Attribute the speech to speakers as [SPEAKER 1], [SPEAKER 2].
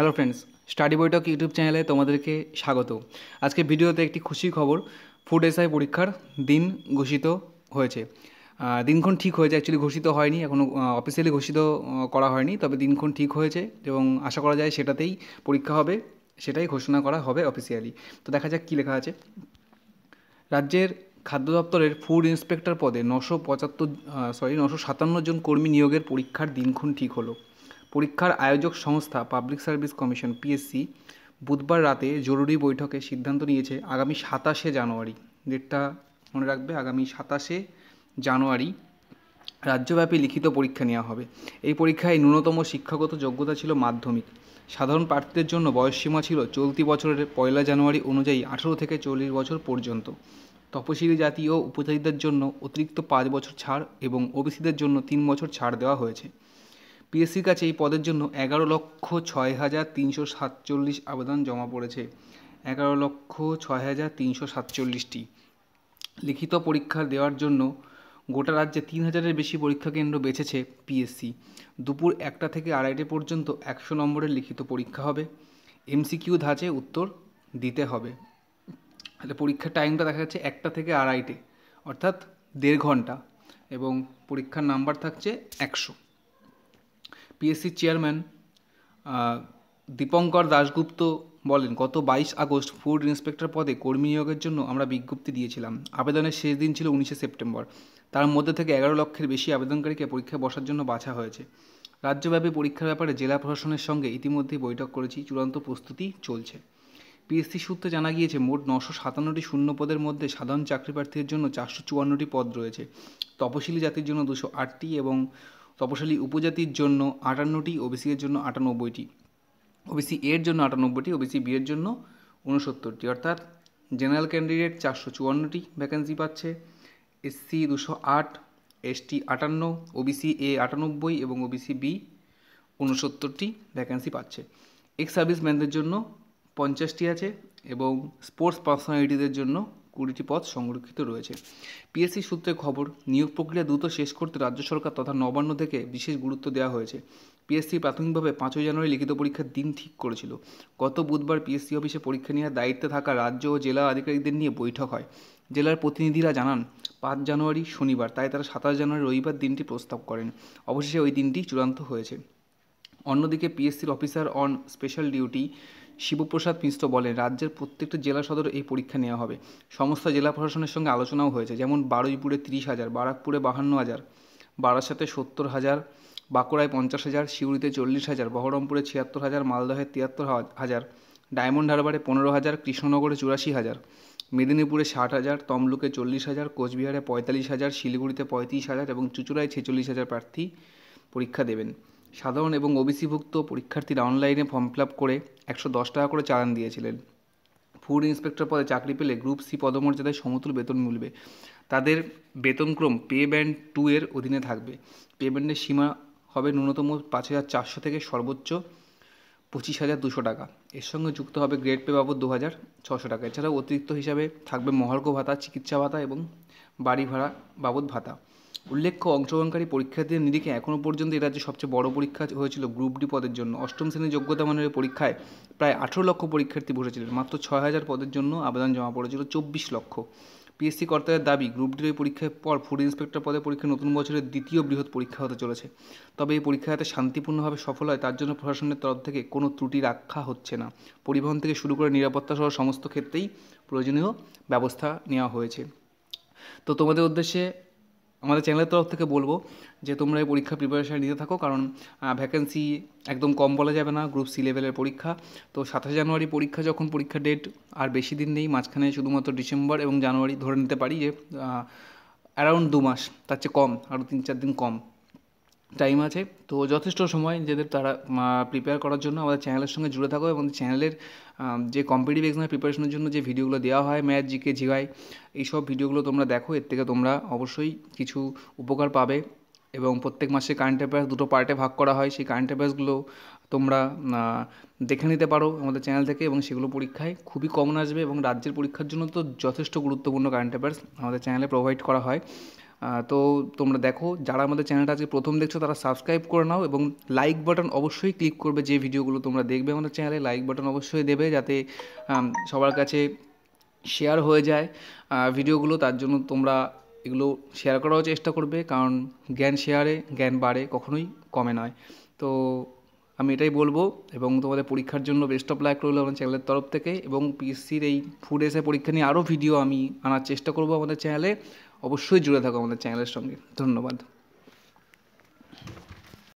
[SPEAKER 1] hello friends study বইটক YouTube চ্যানেলে তোমাদেরকে স্বাগত আজকে ভিডিওতে একটি খুশি খবর ফুড এসআই পরীক্ষার দিন ঘোষিত হয়েছে দিনক্ষণ ঠিক হয়েছে অ্যাকচুয়ালি ঘোষিত হয়নি এখনও অফিসিয়ালি ঘোষিত করা হয়নি তবে দিনক্ষণ ঠিক হয়েছে এবং আশা করা যায় সেটাতেই পরীক্ষা হবে সেটাই ঘোষণা করা হবে অফিসিয়ালি তো দেখা যাক কী লেখা আছে রাজ্যের খাদ্য দপ্তরের ফুড ইন্সপেক্টর পদে নশো পঁচাত্তর সরি নশো সাতান্ন জন কর্মী নিয়োগের পরীক্ষার দিনক্ষণ ঠিক হলো পরীক্ষার আয়োজক সংস্থা পাবলিক সার্ভিস কমিশন পিএসসি বুধবার রাতে জরুরি বৈঠকে সিদ্ধান্ত নিয়েছে আগামী সাতাশে জানুয়ারি ডেটটা মনে রাখবে আগামী সাতাশে জানুয়ারি রাজ্যব্যাপী লিখিত পরীক্ষা নেওয়া হবে এই পরীক্ষায় ন্যূনতম শিক্ষাগত যোগ্যতা ছিল মাধ্যমিক সাধারণ প্রার্থীদের জন্য বয়সসীমা ছিল চলতি বছরের পয়লা জানুয়ারি অনুযায়ী আঠেরো থেকে চল্লিশ বছর পর্যন্ত তপশিলি জাতীয় উপজাতিদের জন্য অতিরিক্ত পাঁচ বছর ছাড় এবং ওবিসিদের জন্য তিন বছর ছাড় দেওয়া হয়েছে পিএসসির কাছে এই পদের জন্য এগারো লক্ষ ছয় হাজার তিনশো সাতচল্লিশ আবেদন জমা পড়েছে এগারো লক্ষ ছয় হাজার তিনশো সাতচল্লিশটি লিখিত পরীক্ষা দেওয়ার জন্য গোটা রাজ্যে তিন হাজারের বেশি পরীক্ষা কেন্দ্র বেছেছে পিএসসি দুপুর একটা থেকে আড়াইটে পর্যন্ত একশো নম্বরের লিখিত পরীক্ষা হবে এমসিকিউ ধাঁচে উত্তর দিতে হবে তাহলে পরীক্ষার টাইমটা দেখা যাচ্ছে একটা থেকে আড়াইটে অর্থাৎ দেড় ঘন্টা এবং পরীক্ষার নাম্বার থাকছে একশো পিএসসি চেয়ারম্যান দীপঙ্কর দাশগুপ্ত বলেন গত বাইশ আগস্ট ফুড ইন্সপেক্টর পদে কর্মী নিয়োগের জন্য আমরা বিজ্ঞপ্তি দিয়েছিলাম আবেদনের শেষ দিন ছিল উনিশে সেপ্টেম্বর তার মধ্যে থেকে এগারো লক্ষের বেশি আবেদনকারীকে পরীক্ষায় বসার জন্য বাছা হয়েছে রাজ্যব্যাপী পরীক্ষার ব্যাপারে জেলা প্রশাসনের সঙ্গে ইতিমধ্যেই বৈঠক করেছি চূড়ান্ত প্রস্তুতি চলছে পিএসসি সূত্রে জানা গিয়েছে মোট নশো সাতান্নটি শূন্য পদের মধ্যে সাধারণ চাকরি প্রার্থীদের জন্য চারশো চুয়ান্নটি পদ রয়েছে তপশিলি জাতির জন্য দুশো আটটি এবং তপশালী উপজাতির জন্য আটান্নটি ওবিসি এর জন্য আটানব্বইটি ওবিসি এর জন্য আটানব্বইটি ওবিসি বি এর জন্য উনসত্তরটি অর্থাৎ জেনারেল ক্যান্ডিডেট চারশো চুয়ান্নটি ভ্যাকেন্সি পাচ্ছে এসসি দুশো আট এসটি আটান্ন ওবিসি এ আটানব্বই এবং ওবিসি বি উনসত্তরটি ভ্যাকেন্সি পাচ্ছে এক্স সার্ভিসম্যানদের জন্য পঞ্চাশটি আছে এবং স্পোর্টস পার্সোনালিটিদের জন্য কুড়িটি পদ সংরক্ষিত রয়েছে পিএসসি সূত্রে খবর নিয়োগ প্রক্রিয়া দ্রুত শেষ করতে রাজ্য সরকার তথা নবান্ন থেকে বিশেষ গুরুত্ব দেওয়া হয়েছে পিএসসি প্রাথমিকভাবে পাঁচই জানুয়ারি লিখিত পরীক্ষার দিন ঠিক করেছিল গত বুধবার পিএসসি অফিসে পরীক্ষা নেওয়ার দায়িত্বে থাকা রাজ্য ও জেলা আধিকারিকদের নিয়ে বৈঠক হয় জেলার প্রতিনিধিরা জানান পাঁচ জানুয়ারি শনিবার তাই তারা সাতাশ জানুয়ারি রবিবার দিনটি প্রস্তাব করেন অবশেষে ওই দিনটি চূড়ান্ত হয়েছে অন্যদিকে পিএসসির officer on special duty Shivaprasad Mishra বলেন রাজ্যের প্রত্যেকটা জেলা সদর এই পরীক্ষা নেওয়া হবে সমস্ত জেলা প্রশাসনের সঙ্গে আলোচনাও হয়েছে যেমন বারুইপুরে তিরিশ হাজার বারাকপুরে বাহান্ন হাজার বারাসাতে সত্তর হাজার বাঁকুড়ায় পঞ্চাশ হাজার সিউড়িতে চল্লিশ হাজার বহরমপুরে ছিয়াত্তর হাজার মালদহে তিয়াত্তর হাজার ডায়মন্ড হারবারে পনেরো হাজার কৃষ্ণনগরে চুরাশি হাজার মেদিনীপুরে ষাট হাজার তমলুকে চল্লিশ হাজার কোচবিহারে পঁয়তাল্লিশ হাজার শিলিগুড়িতে পঁয়ত্রিশ হাজার এবং চুচুড়ায় ছেচল্লিশ হাজার প্রার্থী পরীক্ষা দেবেন সাধারণ এবং ওবিসিভুক্ত পরীক্ষার্থীরা অনলাইনে ফর্ম ফিল আপ করে একশো দশ টাকা করে চালান দিয়েছিলেন ফুড ইন্সপেক্টর পদে চাকরি পেলে গ্রুপ সি পদমর্যাদায় সমতুল বেতন মিলবে তাদের বেতনক্রম পে ব্যান্ড টু এর অধীনে থাকবে পে ব্যান্ডের সীমা হবে ন্যূনতম পাঁচ হাজার চারশো থেকে সর্বোচ্চ পঁচিশ হাজার দুশো টাকা এর সঙ্গে যুক্ত হবে গ্রেড পে বাবদ দু হাজার ছশো টাকা এছাড়াও অতিরিক্ত হিসাবে থাকবে মহার্ঘ ভাতা চিকিৎসা ভাতা এবং বাড়ি ভাড়া বাবদ ভাতা উল্লেখ্য অংশগ্রহণকারী পরীক্ষার্থীদের নিরিখে এখনও পর্যন্ত এ রাজ্যে সবচেয়ে বড় পরীক্ষা হয়েছিল গ্রুপ ডি পদের জন্য অষ্টম শ্রেণীর যোগ্যতা মানের পরীক্ষায় প্রায় আঠেরো লক্ষ পরীক্ষার্থী বসেছিলেন মাত্র ছয় হাজার পদের জন্য আবেদন জমা পড়েছিল চব্বিশ লক্ষ পিএসসি কর্তাদের দাবি গ্রুপ ডি পরীক্ষার পর ফুড ইন্সপেক্টর পদে পরীক্ষা নতুন বছরের দ্বিতীয় বৃহৎ পরীক্ষা হতে চলেছে তবে এই পরীক্ষা যাতে শান্তিপূর্ণভাবে সফল হয় তার জন্য প্রশাসনের তরফ থেকে কোনো ত্রুটি রাখা হচ্ছে না পরিবহন থেকে শুরু করে নিরাপত্তা সহ সমস্ত ক্ষেত্রেই প্রয়োজনীয় ব্যবস্থা নেওয়া হয়েছে তো তোমাদের উদ্দেশ্যে আমাদের চ্যানেলের তরফ থেকে বলবো যে তোমরা এই পরীক্ষা প্রিপারেশান নিতে থাকো কারণ ভ্যাকেন্সি একদম কম বলা যাবে না গ্রুপ সি লেভেলের পরীক্ষা তো সাতাশে জানুয়ারি পরীক্ষা যখন পরীক্ষা ডেট আর বেশি দিন নেই মাঝখানে শুধুমাত্র ডিসেম্বর এবং জানুয়ারি ধরে নিতে পারি যে অ্যারাউন্ড দু মাস তার চেয়ে কম আরও তিন চার দিন কম টাইম আছে তো যথেষ্ট সময় যাদের তারা প্রিপেয়ার করার জন্য আমাদের চ্যানেলের সঙ্গে জুড়ে থাকো এবং চ্যানেলের যে কম্পিটিভ এক্সামের প্রিপারেশনের জন্য যে ভিডিওগুলো দেওয়া হয় ম্যাথ জিকে জিওয়াই এইসব ভিডিওগুলো তোমরা দেখো এর থেকে তোমরা অবশ্যই কিছু উপকার পাবে এবং প্রত্যেক মাসে কারেন্ট অ্যাফেয়ার্স দুটো পার্টে ভাগ করা হয় সেই কারেন্ট অ্যাফেয়ার্সগুলো তোমরা দেখে নিতে পারো আমাদের চ্যানেল থেকে এবং সেগুলো পরীক্ষায় খুবই কমন আসবে এবং রাজ্যের পরীক্ষার জন্য তো যথেষ্ট গুরুত্বপূর্ণ কারেন্ট অ্যাফেয়ার্স আমাদের চ্যানেলে প্রোভাইড করা হয় তো তোমরা দেখো যারা আমাদের চ্যানেলটা আজকে প্রথম দেখছো তারা সাবস্ক্রাইব করে নাও এবং লাইক বাটন অবশ্যই ক্লিক করবে যে ভিডিওগুলো তোমরা দেখবে আমাদের চ্যানেলে লাইক বাটন অবশ্যই দেবে যাতে সবার কাছে শেয়ার হয়ে যায় ভিডিওগুলো তার জন্য তোমরা এগুলো শেয়ার করারও চেষ্টা করবে কারণ জ্ঞান শেয়ারে জ্ঞান বাড়ে কখনোই কমে নয় তো আমি এটাই বলবো এবং তোমাদের পরীক্ষার জন্য বেস্ট অফ লাইক রইল আমাদের চ্যানেলের তরফ থেকে এবং পিএসসির এই ফুড এসে পরীক্ষা নিয়ে আরও ভিডিও আমি আনার চেষ্টা করব আমাদের চ্যানেলে অবশ্যই জুড়ে থাকো আমাদের চ্যানেলের সঙ্গে ধন্যবাদ